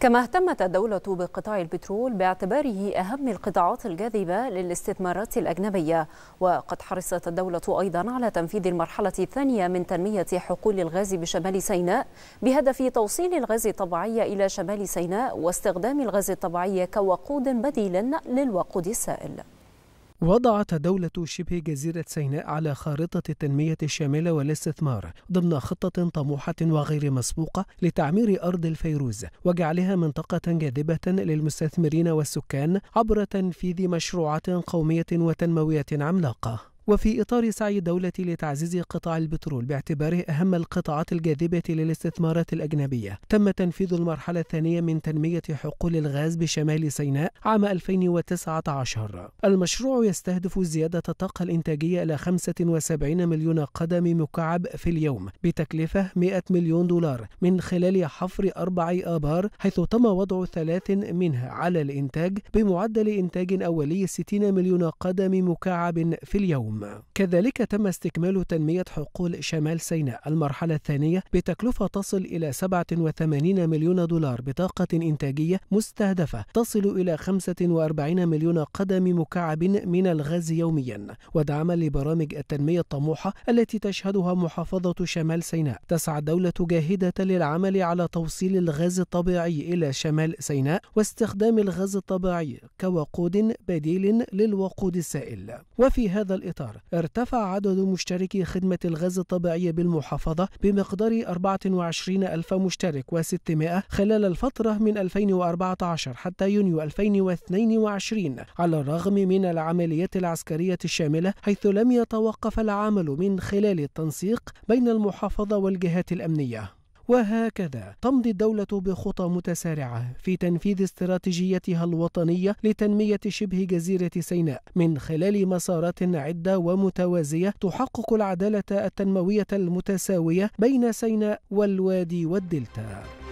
كما اهتمت الدولة بقطاع البترول باعتباره أهم القطاعات الجاذبة للاستثمارات الأجنبية وقد حرصت الدولة أيضا على تنفيذ المرحلة الثانية من تنمية حقول الغاز بشمال سيناء بهدف توصيل الغاز الطبيعي إلى شمال سيناء واستخدام الغاز الطبيعي كوقود بديل للوقود السائل وضعت دولة شبه جزيرة سيناء على خارطة التنمية الشاملة والاستثمار ضمن خطة طموحة وغير مسبوقة لتعمير أرض الفيروز وجعلها منطقة جاذبة للمستثمرين والسكان عبر تنفيذ مشروعات قومية وتنموية عملاقة وفي إطار سعي الدولة لتعزيز قطاع البترول باعتباره أهم القطاعات الجاذبة للاستثمارات الأجنبية تم تنفيذ المرحلة الثانية من تنمية حقول الغاز بشمال سيناء عام 2019 المشروع يستهدف زيادة الطاقة الإنتاجية إلى 75 مليون قدم مكعب في اليوم بتكلفة 100 مليون دولار من خلال حفر أربع آبار حيث تم وضع ثلاث منها على الإنتاج بمعدل إنتاج أولي 60 مليون قدم مكعب في اليوم اليوم كذلك تم استكمال تنمية حقول شمال سيناء المرحلة الثانية بتكلفة تصل إلى 87 مليون دولار بطاقة إنتاجية مستهدفة تصل إلى 45 مليون قدم مكعب من الغاز يوميا ودعما لبرامج التنمية الطموحة التي تشهدها محافظة شمال سيناء تسعى الدولة جاهدة للعمل على توصيل الغاز الطبيعي إلى شمال سيناء واستخدام الغاز الطبيعي كوقود بديل للوقود السائل وفي هذا الإطار قطر ارتفع عدد مشتركي خدمة الغاز الطبيعي بالمحافظة بمقدار 24 ألف مشترك و600 خلال الفترة من 2014 حتى يونيو 2022 على الرغم من العمليات العسكرية الشاملة حيث لم يتوقف العمل من خلال التنسيق بين المحافظة والجهات الأمنية وهكذا تمضي الدولة بخطى متسارعة في تنفيذ استراتيجيتها الوطنية لتنمية شبه جزيرة سيناء من خلال مسارات عدة ومتوازية تحقق العدالة التنموية المتساوية بين سيناء والوادي والدلتا.